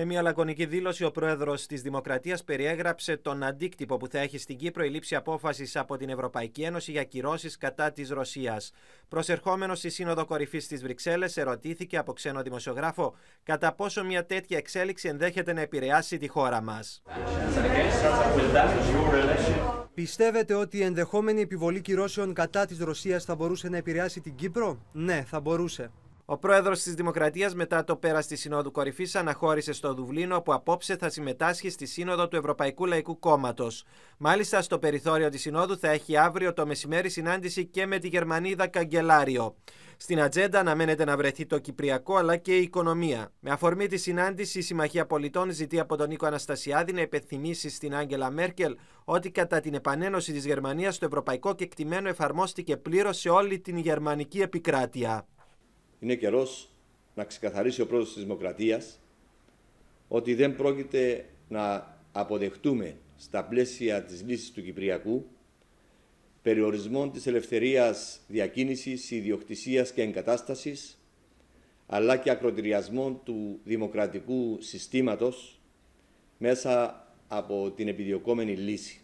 Με μια λακωνική δήλωση, ο πρόεδρος της Δημοκρατίας περιέγραψε τον αντίκτυπο που θα έχει στην Κύπρο η λήψη απόφασης από την Ευρωπαϊκή Ένωση για κυρώσεις κατά της Ρωσίας. Προσερχόμενος στη Σύνοδο Κορυφής της Βρυξέλλες, ερωτήθηκε από ξένο δημοσιογράφο κατά πόσο μια τέτοια εξέλιξη ενδέχεται να επηρεάσει τη χώρα μας. Πιστεύετε ότι η ενδεχόμενη επιβολή κυρώσεων κατά της Ρωσίας θα μπορούσε να επηρεάσει την Κύπρο? Ναι, θα μπορούσε. Ο πρόεδρος της Δημοκρατίας, μετά το πέρας της Συνόδου Κορυφής, αναχώρησε στο Δουβλίνο, που απόψε θα συμμετάσχει στη Σύνοδο του Ευρωπαϊκού Λαϊκού Κόμματος. Μάλιστα, στο περιθώριο της Συνόδου θα έχει αύριο το μεσημέρι συνάντηση και με τη Γερμανίδα Καγκελάριο. Στην ατζέντα αναμένεται να βρεθεί το Κυπριακό αλλά και η οικονομία. Με αφορμή τη συνάντηση, η Συμμαχία Πολιτών ζητεί από τον Νίκο Αναστασιάδη να υπενθυμίσει στην Άγγελα Μέρκελ ότι κατά την επανένωση της Γερμανίας το ευρωπαϊκό κεκτημένο εφαρμόστηκε πλήρως σε όλη την γερμανική επικράτεια είναι καιρός να ξεκαθαρίσει ο πρόεδρος της Δημοκρατίας ότι δεν πρόκειται να αποδεχτούμε στα πλαίσια της λύσης του Κυπριακού περιορισμών της ελευθερίας διακίνησης, ιδιοκτησίας και εγκατάστασης αλλά και ακροτηριασμών του δημοκρατικού συστήματος μέσα από την επιδιωκόμενη λύση.